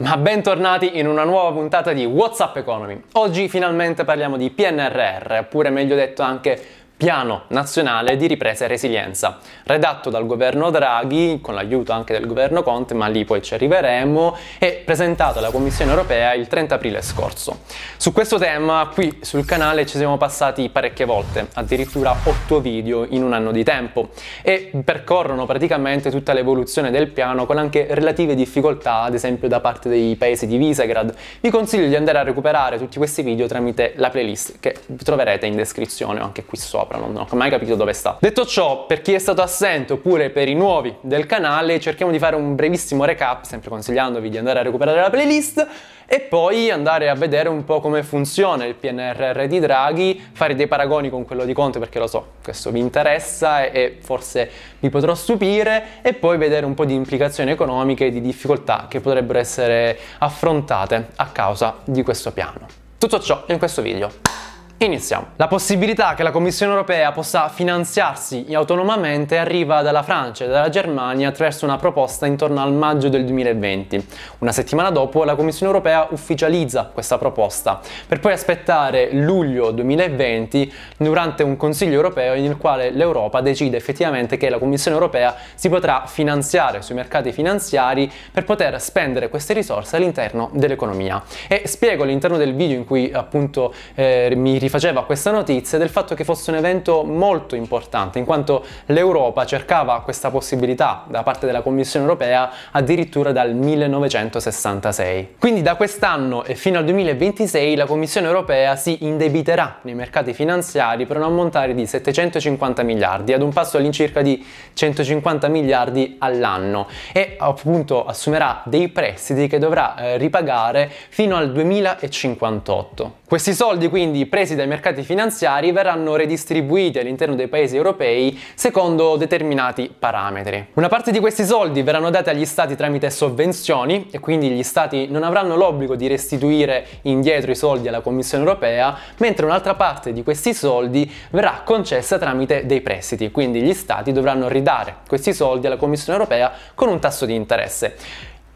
Ma bentornati in una nuova puntata di WhatsApp Economy. Oggi finalmente parliamo di PNRR, oppure meglio detto anche Piano Nazionale di Ripresa e Resilienza, redatto dal governo Draghi, con l'aiuto anche del governo Conte, ma lì poi ci arriveremo, e presentato alla Commissione europea il 30 aprile scorso. Su questo tema qui sul canale ci siamo passati parecchie volte, addirittura 8 video in un anno di tempo, e percorrono praticamente tutta l'evoluzione del piano con anche relative difficoltà, ad esempio da parte dei paesi di Visegrad. Vi consiglio di andare a recuperare tutti questi video tramite la playlist che troverete in descrizione o anche qui sopra sopra, non, ho mai capito dove sta. Detto ciò, per chi è stato assente oppure per i nuovi del canale, cerchiamo di fare un brevissimo recap, sempre consigliandovi di andare a recuperare la playlist e poi andare a vedere un po' come funziona il PNRR di Draghi, fare dei paragoni con quello di Conte perché lo so, questo vi interessa e, e forse vi potrò stupire e poi vedere un po' di implicazioni economiche e di difficoltà che potrebbero essere affrontate a causa di questo piano. Tutto ciò in questo video. Iniziamo. La possibilità che la Commissione europea possa finanziarsi autonomamente arriva dalla Francia e dalla Germania attraverso una proposta intorno al maggio del 2020. Una settimana dopo la Commissione europea ufficializza questa proposta, per poi aspettare luglio 2020 durante un Consiglio europeo nel quale l'Europa decide effettivamente che la Commissione europea si potrà finanziare sui mercati finanziari per poter spendere queste risorse all'interno dell'economia. E spiego all'interno del video in cui appunto eh, mi riferisco faceva questa notizia del fatto che fosse un evento molto importante, in quanto l'Europa cercava questa possibilità da parte della Commissione europea addirittura dal 1966. Quindi da quest'anno e fino al 2026 la Commissione europea si indebiterà nei mercati finanziari per un ammontare di 750 miliardi, ad un passo all'incirca di 150 miliardi all'anno e appunto assumerà dei prestiti che dovrà eh, ripagare fino al 2058. Questi soldi quindi presi dai mercati finanziari verranno redistribuiti all'interno dei paesi europei secondo determinati parametri. Una parte di questi soldi verranno dati agli stati tramite sovvenzioni e quindi gli stati non avranno l'obbligo di restituire indietro i soldi alla Commissione europea, mentre un'altra parte di questi soldi verrà concessa tramite dei prestiti, quindi gli stati dovranno ridare questi soldi alla Commissione europea con un tasso di interesse.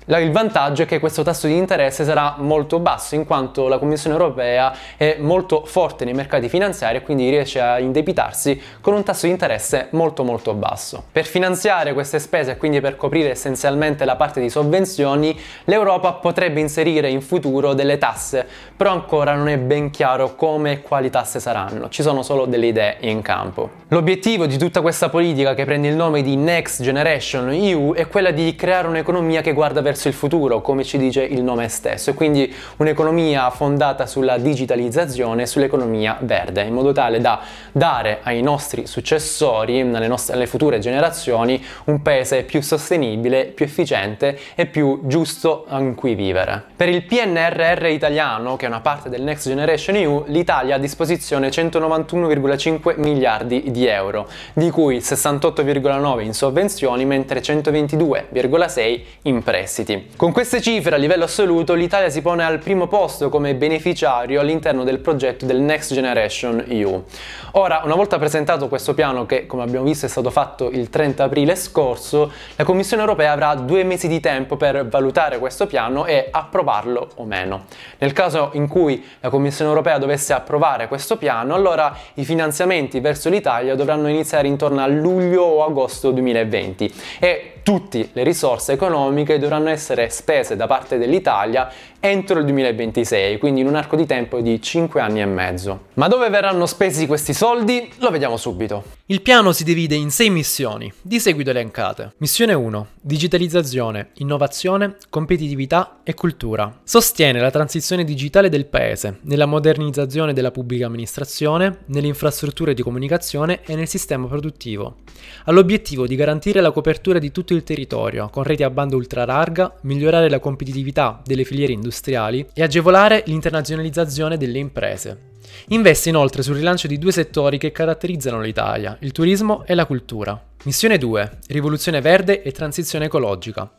Il vantaggio è che questo tasso di interesse sarà molto basso in quanto la Commissione europea è molto forte nei mercati finanziari e quindi riesce a indebitarsi con un tasso di interesse molto molto basso. Per finanziare queste spese e quindi per coprire essenzialmente la parte di sovvenzioni, l'Europa potrebbe inserire in futuro delle tasse, però ancora non è ben chiaro come e quali tasse saranno, ci sono solo delle idee in campo. L'obiettivo di tutta questa politica che prende il nome di Next Generation EU è quella di creare un'economia che guarda verso verso il futuro, come ci dice il nome stesso, e quindi un'economia fondata sulla digitalizzazione e sull'economia verde, in modo tale da dare ai nostri successori, mm, alle, nostre, alle future generazioni, un paese più sostenibile, più efficiente e più giusto in cui vivere. Per il PNRR italiano, che è una parte del Next Generation EU, l'Italia ha a disposizione 191,5 miliardi di euro, di cui 68,9 in sovvenzioni mentre 122,6 in prestiti prestiti. Con queste cifre a livello assoluto l'Italia si pone al primo posto come beneficiario all'interno del progetto del Next Generation EU. Ora, una volta presentato questo piano che come abbiamo visto è stato fatto il 30 aprile scorso, la Commissione europea avrà due mesi di tempo per valutare questo piano e approvarlo o meno. Nel caso in cui la Commissione europea dovesse approvare questo piano, allora i finanziamenti verso l'Italia dovranno iniziare intorno a luglio o agosto 2020 e tutte le risorse economiche dovranno essere spese da parte dell'Italia entro il 2026, quindi in un arco di tempo di 5 anni e mezzo. Ma dove verranno spesi questi soldi? Lo vediamo subito. Il piano si divide in sei missioni, di seguito elencate. Missione 1. Digitalizzazione, innovazione, competitività e cultura. Sostiene la transizione digitale del Paese, nella modernizzazione della pubblica amministrazione, nelle infrastrutture di comunicazione e nel sistema produttivo. Ha l'obiettivo di garantire la copertura di tutto il territorio, con reti a banda ultralarga, migliorare la competitività delle filiere industriali e agevolare l'internazionalizzazione delle imprese. Investe inoltre sul rilancio di due settori che caratterizzano l'Italia, il turismo e la cultura. Missione 2. Rivoluzione verde e transizione ecologica.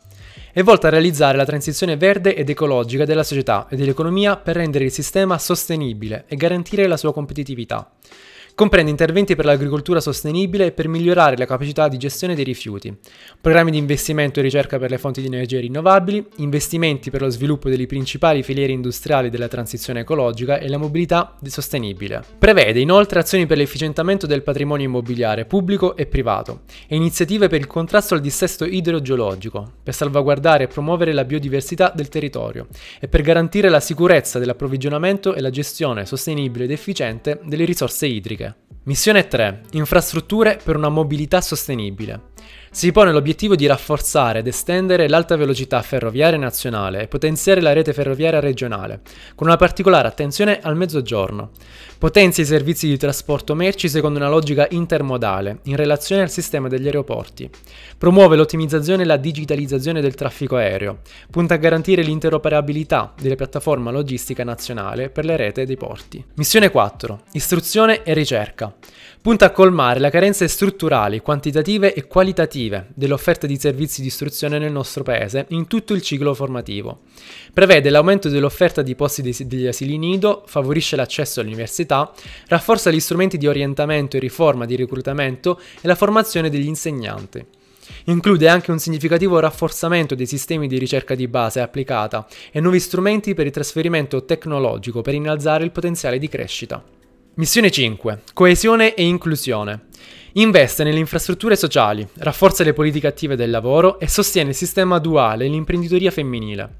È volta a realizzare la transizione verde ed ecologica della società e dell'economia per rendere il sistema sostenibile e garantire la sua competitività. Comprende interventi per l'agricoltura sostenibile e per migliorare la capacità di gestione dei rifiuti, programmi di investimento e ricerca per le fonti di energie rinnovabili, investimenti per lo sviluppo delle principali filiere industriali della transizione ecologica e la mobilità sostenibile. Prevede inoltre azioni per l'efficientamento del patrimonio immobiliare pubblico e privato e iniziative per il contrasto al dissesto idrogeologico, per salvaguardare e promuovere la biodiversità del territorio e per garantire la sicurezza dell'approvvigionamento e la gestione sostenibile ed efficiente delle risorse idriche. Missione 3. Infrastrutture per una mobilità sostenibile. Si pone l'obiettivo di rafforzare ed estendere l'alta velocità ferroviaria nazionale e potenziare la rete ferroviaria regionale, con una particolare attenzione al mezzogiorno. Potenzia i servizi di trasporto merci secondo una logica intermodale, in relazione al sistema degli aeroporti. Promuove l'ottimizzazione e la digitalizzazione del traffico aereo. Punta a garantire l'interoperabilità della piattaforma logistica nazionale per le rete dei porti. Missione 4. Istruzione e ricerca punta a colmare le carenze strutturali, quantitative e qualitative dell'offerta di servizi di istruzione nel nostro Paese in tutto il ciclo formativo. Prevede l'aumento dell'offerta di posti degli asili nido, favorisce l'accesso all'università, rafforza gli strumenti di orientamento e riforma di reclutamento e la formazione degli insegnanti. Include anche un significativo rafforzamento dei sistemi di ricerca di base applicata e nuovi strumenti per il trasferimento tecnologico per innalzare il potenziale di crescita. Missione 5. Coesione e inclusione. Investe nelle infrastrutture sociali, rafforza le politiche attive del lavoro e sostiene il sistema duale e l'imprenditoria femminile.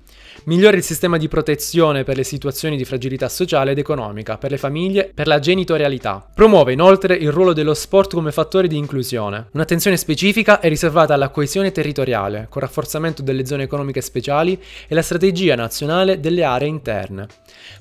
Migliora il sistema di protezione per le situazioni di fragilità sociale ed economica, per le famiglie, per la genitorialità. Promuove inoltre il ruolo dello sport come fattore di inclusione. Un'attenzione specifica è riservata alla coesione territoriale, con rafforzamento delle zone economiche speciali e la strategia nazionale delle aree interne.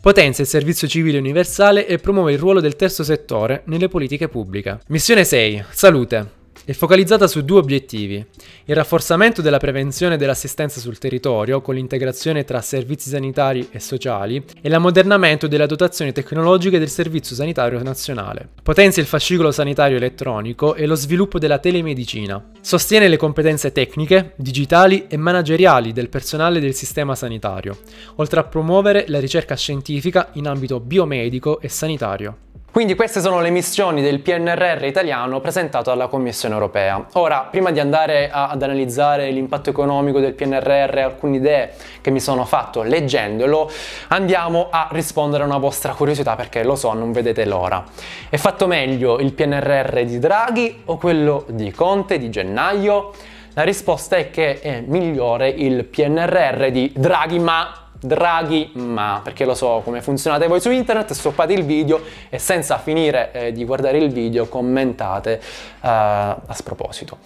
Potenzia il servizio civile universale e promuove il ruolo del terzo settore nelle politiche pubbliche. Missione 6. Salute è focalizzata su due obiettivi, il rafforzamento della prevenzione e dell'assistenza sul territorio con l'integrazione tra servizi sanitari e sociali e l'ammodernamento delle dotazioni tecnologiche del Servizio Sanitario Nazionale. Potenzia il fascicolo sanitario elettronico e lo sviluppo della telemedicina. Sostiene le competenze tecniche, digitali e manageriali del personale del sistema sanitario, oltre a promuovere la ricerca scientifica in ambito biomedico e sanitario. Quindi queste sono le missioni del PNRR italiano presentato alla Commissione europea. Ora, prima di andare a, ad analizzare l'impatto economico del PNRR, e alcune idee che mi sono fatto leggendolo, andiamo a rispondere a una vostra curiosità perché lo so, non vedete l'ora. È fatto meglio il PNRR di Draghi o quello di Conte di gennaio? La risposta è che è migliore il PNRR di Draghi, ma Draghi ma, perché lo so come funzionate voi su internet, stoppate il video e senza finire eh, di guardare il video commentate eh, a sproposito.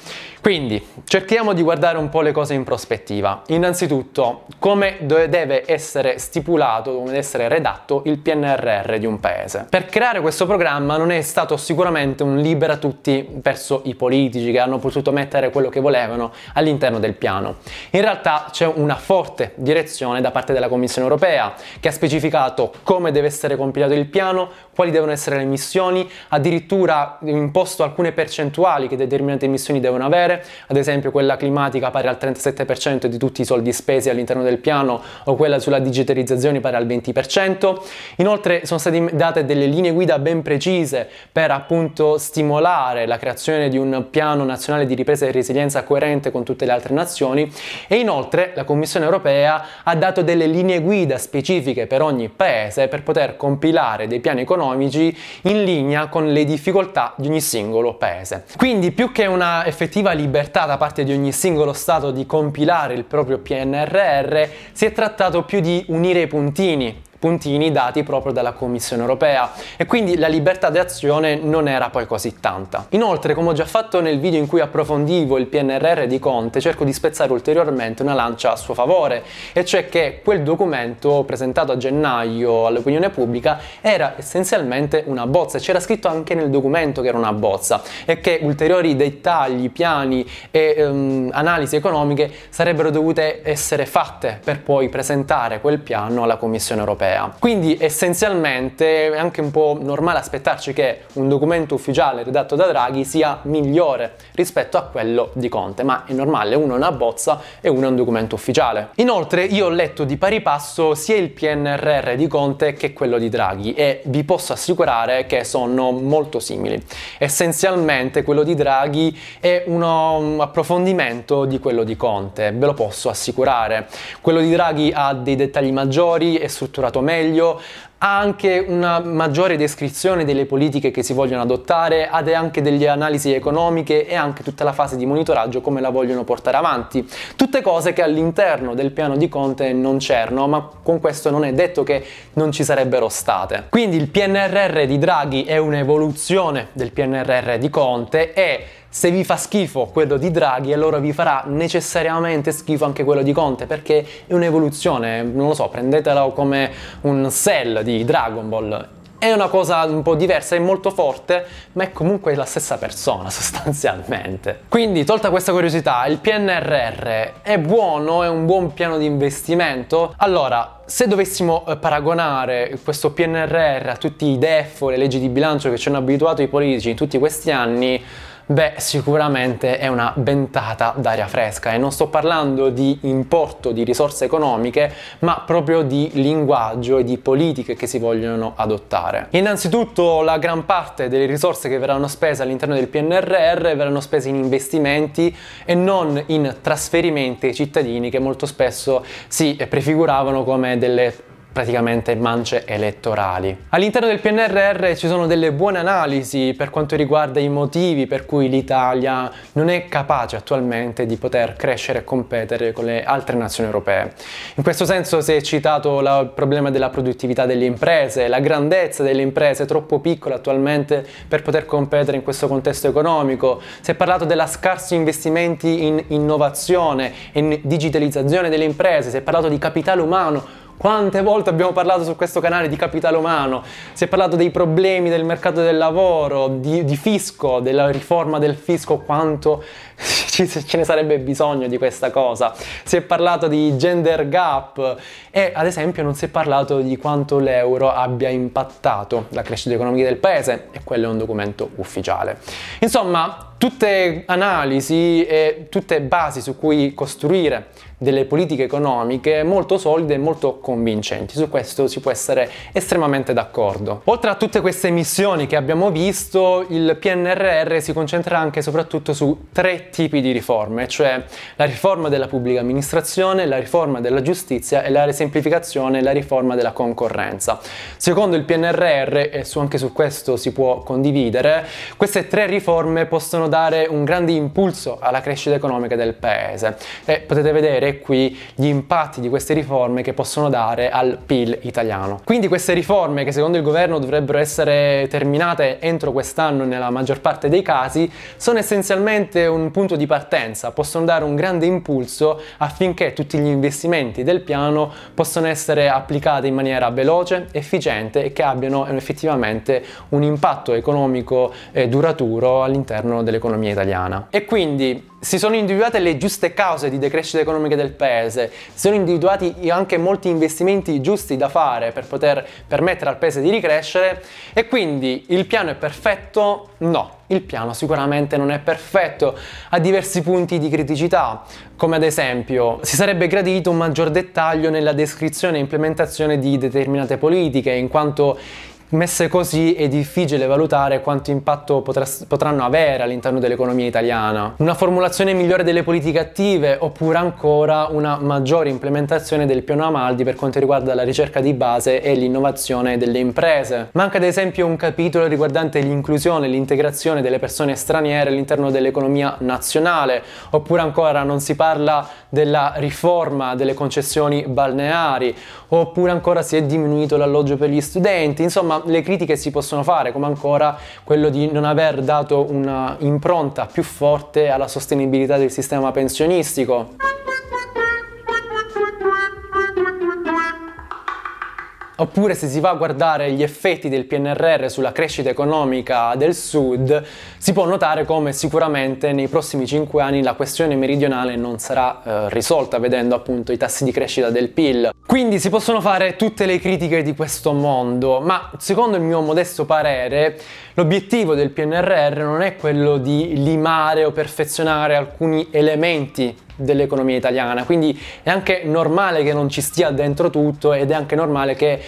Quindi cerchiamo di guardare un po' le cose in prospettiva. Innanzitutto come deve essere stipulato, come deve essere redatto il PNRR di un paese. Per creare questo programma non è stato sicuramente un libera tutti verso i politici che hanno potuto mettere quello che volevano all'interno del piano. In realtà c'è una forte direzione da parte della Commissione europea, che ha specificato come deve essere compilato il piano, quali devono essere le missioni, addirittura imposto alcune percentuali che determinate missioni devono avere, ad esempio quella climatica pari al 37% di tutti i soldi spesi all'interno del piano o quella sulla digitalizzazione pari al 20%. Inoltre sono state date delle linee guida ben precise per appunto stimolare la creazione di un piano nazionale di ripresa e resilienza coerente con tutte le altre nazioni e inoltre la Commissione europea ha dato delle linee guida specifiche per ogni paese per poter compilare dei piani economici in linea con le difficoltà di ogni singolo paese. Quindi più che una effettiva libertà da parte di ogni singolo Stato di compilare il proprio PNRR, si è trattato più di unire i puntini puntini dati proprio dalla Commissione europea e quindi la libertà di azione non era poi così tanta. Inoltre, come ho già fatto nel video in cui approfondivo il PNRR di Conte, cerco di spezzare ulteriormente una lancia a suo favore, e cioè che quel documento presentato a gennaio all'opinione pubblica era essenzialmente una bozza, e c'era scritto anche nel documento che era una bozza e che ulteriori dettagli, piani e ehm, analisi economiche sarebbero dovute essere fatte per poi presentare quel piano alla Commissione europea europea. Quindi essenzialmente è anche un po' normale aspettarci che un documento ufficiale redatto da Draghi sia migliore rispetto a quello di Conte, ma è normale, uno è una bozza e uno è un documento ufficiale. Inoltre io ho letto di pari passo sia il PNRR di Conte che quello di Draghi e vi posso assicurare che sono molto simili. Essenzialmente quello di Draghi è un approfondimento di quello di Conte, ve lo posso assicurare. Quello di Draghi ha dei dettagli maggiori, è strutturato molto meglio, ha anche una maggiore descrizione delle politiche che si vogliono adottare, ha anche delle analisi economiche e anche tutta la fase di monitoraggio come la vogliono portare avanti. Tutte cose che all'interno del piano di Conte non c'erano, ma con questo non è detto che non ci sarebbero state. Quindi il PNRR di Draghi è un'evoluzione del PNRR di Conte e se vi fa schifo quello di Draghi, allora vi farà necessariamente schifo anche quello di Conte, perché è un'evoluzione, non lo so, prendetelo come un sell di Dragon Ball. È una cosa un po' diversa, è molto forte, ma è comunque la stessa persona sostanzialmente. Quindi, tolta questa curiosità, il PNRR è buono, è un buon piano di investimento? Allora, se dovessimo eh, paragonare questo PNRR a tutti i DEF o le leggi di bilancio che ci hanno abituato i politici in tutti questi anni, Beh, sicuramente è una ventata d'aria fresca e non sto parlando di importo di risorse economiche, ma proprio di linguaggio e di politiche che si vogliono adottare. Innanzitutto, la gran parte delle risorse che verranno spese all'interno del PNRR verranno spese in investimenti e non in trasferimenti ai cittadini che molto spesso si prefiguravano come delle praticamente mance elettorali. All'interno del PNRR ci sono delle buone analisi per quanto riguarda i motivi per cui l'Italia non è capace attualmente di poter crescere e competere con le altre nazioni europee. In questo senso si è citato il problema della produttività delle imprese, la grandezza delle imprese troppo piccola attualmente per poter competere in questo contesto economico, si è parlato della scarsi investimenti in innovazione, in digitalizzazione delle imprese, si è parlato di capitale umano, quante volte abbiamo parlato su questo canale di capitale umano, si è parlato dei problemi del mercato del lavoro, di, di fisco, della riforma del fisco, quanto ce ne sarebbe bisogno di questa cosa. Si è parlato di gender gap e ad esempio non si è parlato di quanto l'euro abbia impattato la crescita economica del paese e quello è un documento ufficiale. Insomma, Tutte analisi e tutte basi su cui costruire delle politiche economiche molto solide e molto convincenti. Su questo si può essere estremamente d'accordo. Oltre a tutte queste missioni che abbiamo visto, il PNRR si concentra anche e soprattutto su tre tipi di riforme, cioè la riforma della pubblica amministrazione, la riforma della giustizia e la semplificazione e la riforma della concorrenza. Secondo il PNRR, e su anche su questo si può condividere, queste tre riforme possono dare un grande impulso alla crescita economica del paese. E potete vedere qui gli impatti di queste riforme che possono dare al PIL italiano. Quindi queste riforme che secondo il governo dovrebbero essere terminate entro quest'anno nella maggior parte dei casi sono essenzialmente un punto di partenza, possono dare un grande impulso affinché tutti gli investimenti del piano possano essere applicati in maniera veloce, efficiente e che abbiano effettivamente un impatto economico eh, duraturo all'interno dell'economia dell'economia italiana. E quindi si sono individuate le giuste cause di decrescita economica del paese, si sono individuati anche molti investimenti giusti da fare per poter permettere al paese di ricrescere e quindi il piano è perfetto? No, il piano sicuramente non è perfetto, ha diversi punti di criticità, come ad esempio si sarebbe gradito un maggior dettaglio nella descrizione e implementazione di determinate politiche, in quanto Messe così è difficile valutare quanto impatto potranno avere all'interno dell'economia italiana. Una formulazione migliore delle politiche attive oppure ancora una maggiore implementazione del piano Amaldi per quanto riguarda la ricerca di base e l'innovazione delle imprese. Manca ad esempio un capitolo riguardante l'inclusione e l'integrazione delle persone straniere all'interno dell'economia nazionale, oppure ancora non si parla della riforma delle concessioni balneari, oppure ancora si è diminuito l'alloggio per gli studenti, insomma le critiche si possono fare, come ancora quello di non aver dato un'impronta più forte alla sostenibilità del sistema pensionistico. Oppure se si va a guardare gli effetti del PNRR sulla crescita economica del sud, si può notare come sicuramente nei prossimi 5 anni la questione meridionale non sarà eh, risolta vedendo appunto i tassi di crescita del PIL. Quindi si possono fare tutte le critiche di questo mondo, ma secondo il mio modesto parere L'obiettivo del PNRR non è quello di limare o perfezionare alcuni elementi dell'economia italiana, quindi è anche normale che non ci stia dentro tutto ed è anche normale che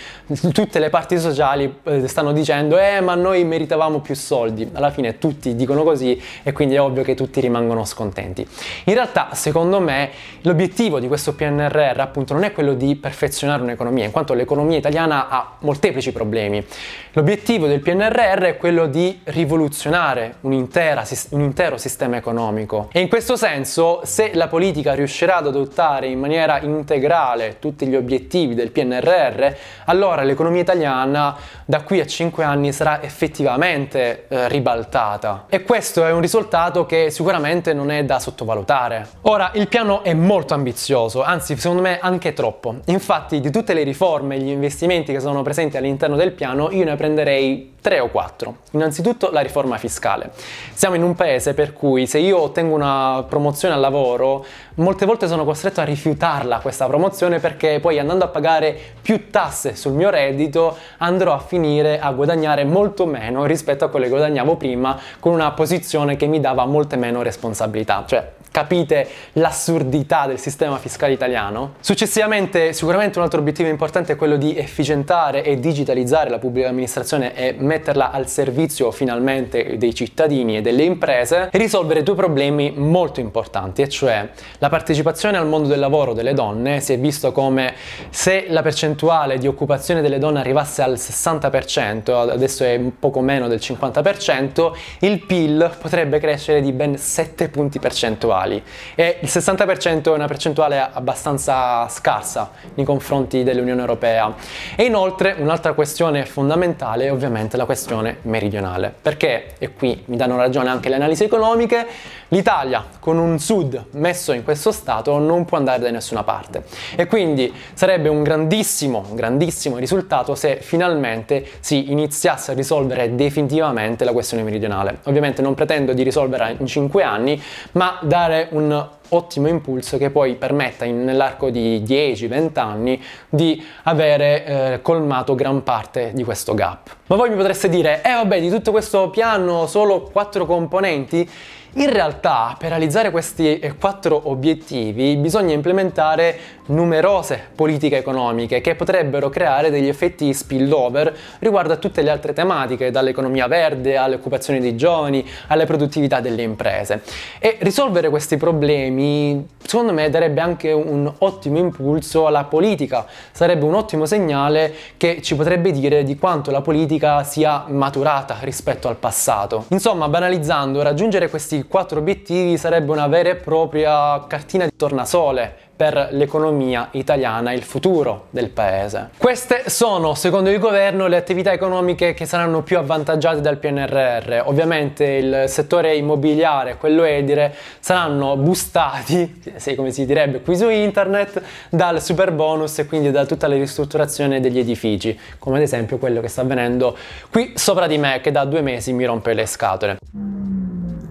tutte le parti sociali eh, stanno dicendo eh ma noi meritavamo più soldi, alla fine tutti dicono così e quindi è ovvio che tutti rimangono scontenti. In realtà secondo me l'obiettivo di questo PNRR appunto non è quello di perfezionare un'economia, in quanto l'economia italiana ha molteplici problemi. L'obiettivo del PNRR è quello quello di rivoluzionare un, intero sistema economico. E in questo senso, se la politica riuscirà ad adottare in maniera integrale tutti gli obiettivi del PNRR, allora l'economia italiana da qui a 5 anni sarà effettivamente eh, ribaltata. E questo è un risultato che sicuramente non è da sottovalutare. Ora, il piano è molto ambizioso, anzi secondo me anche troppo. Infatti di tutte le riforme e gli investimenti che sono presenti all'interno del piano, io ne prenderei Tre o quattro. Innanzitutto la riforma fiscale. Siamo in un paese per cui se io ottengo una promozione al lavoro, molte volte sono costretto a rifiutarla questa promozione perché poi andando a pagare più tasse sul mio reddito andrò a finire a guadagnare molto meno rispetto a quello che guadagnavo prima con una posizione che mi dava molte meno responsabilità. Cioè, capite l'assurdità del sistema fiscale italiano? Successivamente, sicuramente un altro obiettivo importante è quello di efficientare e digitalizzare la pubblica amministrazione e metterla al servizio finalmente dei cittadini e delle imprese e risolvere due problemi molto importanti, e cioè la partecipazione al mondo del lavoro delle donne si è visto come se la percentuale di occupazione delle donne arrivasse al 60%, adesso è poco meno del 50%, il PIL potrebbe crescere di ben 7 punti percentuali e il 60% è una percentuale abbastanza scarsa nei confronti dell'Unione Europea. E inoltre un'altra questione fondamentale è ovviamente la della questione meridionale, perché, e qui mi danno ragione anche le analisi economiche, l'Italia con un sud messo in questo stato non può andare da nessuna parte e quindi sarebbe un grandissimo, grandissimo risultato se finalmente si iniziasse a risolvere definitivamente la questione meridionale. Ovviamente non pretendo di risolverla in 5 anni, ma dare un ottimo impulso che poi permetta nell'arco di 10-20 anni di avere eh, colmato gran parte di questo gap. Ma voi mi potreste dire, eh vabbè, di tutto questo piano solo quattro componenti? In realtà per realizzare questi eh, quattro obiettivi bisogna implementare numerose politiche economiche che potrebbero creare degli effetti spillover riguardo a tutte le altre tematiche, dall'economia verde all'occupazione dei giovani, alla produttività delle imprese. E risolvere questi problemi secondo me darebbe anche un ottimo impulso alla politica, sarebbe un ottimo segnale che ci potrebbe dire di quanto la politica sia maturata rispetto al passato. Insomma, banalizzando, raggiungere questi quattro obiettivi sarebbe una vera e propria cartina di tornasole per l'economia italiana e il futuro del paese. Queste sono, secondo il governo, le attività economiche che saranno più avvantaggiate dal PNRR. Ovviamente il settore immobiliare, quello edile, saranno boostati, come si direbbe qui su internet, dal super bonus e quindi da tutta la ristrutturazione degli edifici, come ad esempio quello che sta avvenendo qui sopra di me che da due mesi mi rompe le scatole.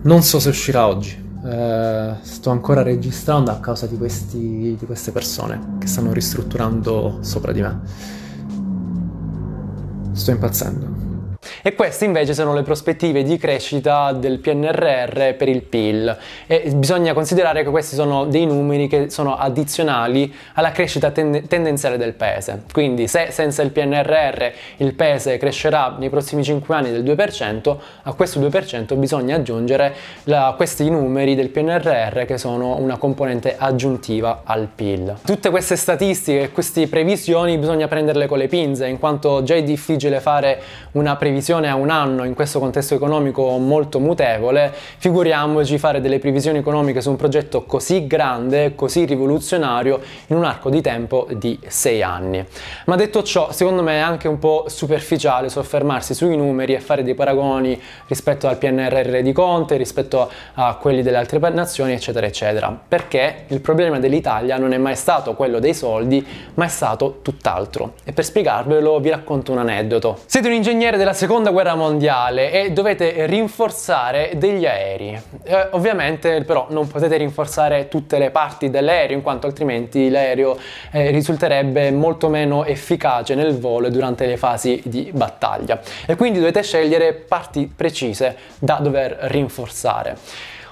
Non so se uscirà oggi. Eh, sto ancora registrando a causa di, questi, di queste persone che stanno ristrutturando sopra di me. Sto impazzendo. E queste invece sono le prospettive di crescita del PNRR per il PIL. E bisogna considerare che questi sono dei numeri che sono addizionali alla crescita ten- tendenziale del paese. Quindi se senza il PNRR il paese crescerà nei prossimi 5 anni del 2%, a questo 2% bisogna aggiungere la, questi numeri del PNRR che sono una componente aggiuntiva al PIL. Tutte queste statistiche e queste previsioni bisogna prenderle con le pinze, in quanto già è difficile fare una previsione previsione a un anno in questo contesto economico molto mutevole, figuriamoci fare delle previsioni economiche su un progetto così grande, così rivoluzionario, in un arco di tempo di sei anni. Ma detto ciò, secondo me è anche un po' superficiale soffermarsi sui numeri e fare dei paragoni rispetto al PNRR di Conte, rispetto a quelli delle altre nazioni, eccetera, eccetera. Perché il problema dell'Italia non è mai stato quello dei soldi, ma è stato tutt'altro. E per spiegarvelo vi racconto un aneddoto. Siete un ingegnere della seconda seconda guerra mondiale e dovete rinforzare degli aerei. Eh, ovviamente però non potete rinforzare tutte le parti dell'aereo in quanto altrimenti l'aereo eh, risulterebbe molto meno efficace nel volo e durante le fasi di battaglia e quindi dovete scegliere parti precise da dover rinforzare.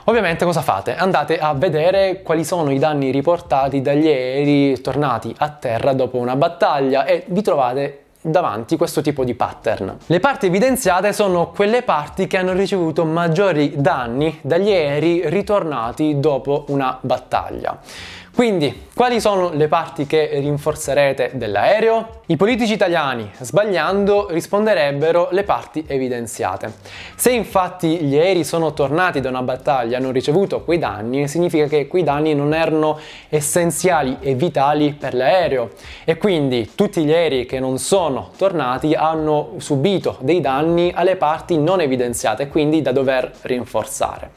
Ovviamente cosa fate? Andate a vedere quali sono i danni riportati dagli aerei tornati a terra dopo una battaglia e vi trovate davanti questo tipo di pattern. Le parti evidenziate sono quelle parti che hanno ricevuto maggiori danni dagli aerei ritornati dopo una battaglia. Quindi, quali sono le parti che rinforzerete dell'aereo? I politici italiani, sbagliando, risponderebbero le parti evidenziate. Se infatti gli aerei sono tornati da una battaglia e hanno ricevuto quei danni, significa che quei danni non erano essenziali e vitali per l'aereo e quindi tutti gli aerei che non sono tornati hanno subito dei danni alle parti non evidenziate, quindi da dover rinforzare.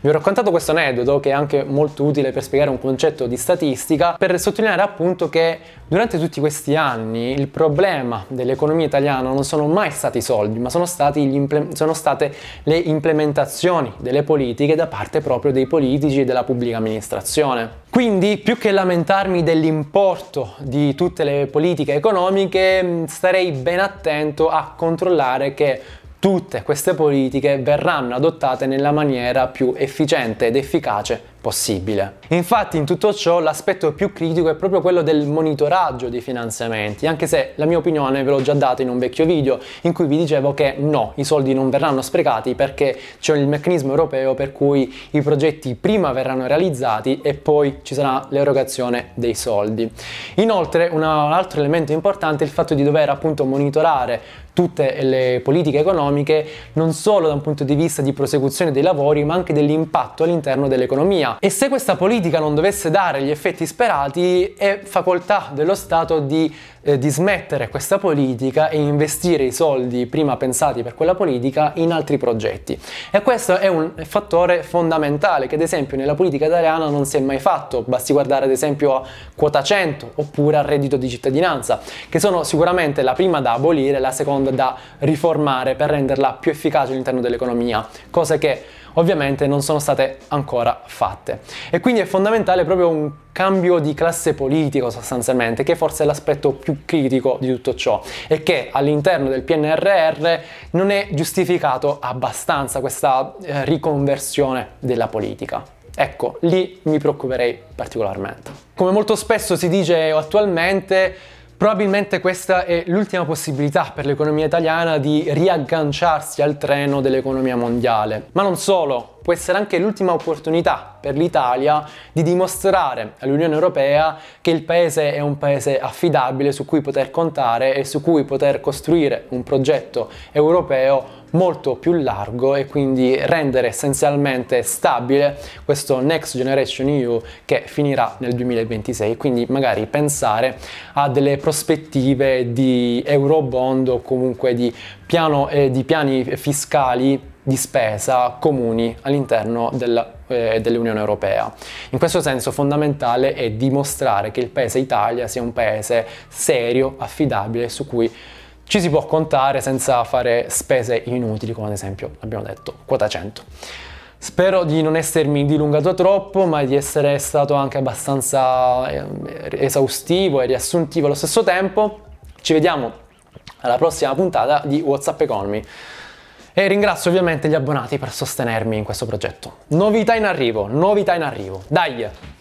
Vi ho raccontato questo aneddoto che è anche molto utile per spiegare un concetto di statistica per sottolineare appunto che durante tutti questi anni il problema dell'economia italiana non sono mai stati i soldi, ma sono, sono state le implementazioni delle politiche da parte proprio dei politici e della pubblica amministrazione. Quindi più che lamentarmi dell'importo di tutte le politiche economiche, mm, starei ben attento a controllare che tutte queste politiche verranno adottate nella maniera più efficiente ed efficace possibile. Infatti in tutto ciò l'aspetto più critico è proprio quello del monitoraggio dei finanziamenti, anche se la mia opinione ve l'ho già data in un vecchio video in cui vi dicevo che no, i soldi non verranno sprecati perché c'è il meccanismo europeo per cui i progetti prima verranno realizzati e poi ci sarà l'erogazione dei soldi. Inoltre una, un altro elemento importante è il fatto di dover appunto monitorare tutte le politiche economiche, non solo da un punto di vista di prosecuzione dei lavori, ma anche dell'impatto all'interno dell'economia. E se questa politica non dovesse dare gli effetti sperati, è facoltà dello Stato di eh, di smettere questa politica e investire i soldi prima pensati per quella politica in altri progetti. E questo è un fattore fondamentale che ad esempio nella politica italiana non si è mai fatto, basti guardare ad esempio a quota 100 oppure al reddito di cittadinanza, che sono sicuramente la prima da abolire, e la seconda da riformare per renderla più efficace all'interno dell'economia, cosa che ovviamente non sono state ancora fatte. E quindi è fondamentale proprio un cambio di classe politico sostanzialmente, che forse è l'aspetto più critico di tutto ciò e che all'interno del PNRR non è giustificato abbastanza questa eh, riconversione della politica. Ecco, lì mi preoccuperei particolarmente. Come molto spesso si dice attualmente, Probabilmente questa è l'ultima possibilità per l'economia italiana di riagganciarsi al treno dell'economia mondiale. Ma non solo, può essere anche l'ultima opportunità per l'Italia di dimostrare all'Unione Europea che il paese è un paese affidabile su cui poter contare e su cui poter costruire un progetto europeo molto più largo e quindi rendere essenzialmente stabile questo Next Generation EU che finirà nel 2026, quindi magari pensare a delle prospettive di Eurobond o comunque di, piano, eh, di piani fiscali di spesa comuni all'interno della eh, dell'Unione Europea. In questo senso fondamentale è dimostrare che il paese Italia sia un paese serio, affidabile, su cui ci si può contare senza fare spese inutili, come ad esempio abbiamo detto quota 100. Spero di non essermi dilungato troppo, ma di essere stato anche abbastanza eh, esaustivo e riassuntivo allo stesso tempo. Ci vediamo alla prossima puntata di WhatsApp Economy. E ringrazio ovviamente gli abbonati per sostenermi in questo progetto. Novità in arrivo, novità in arrivo. Dai!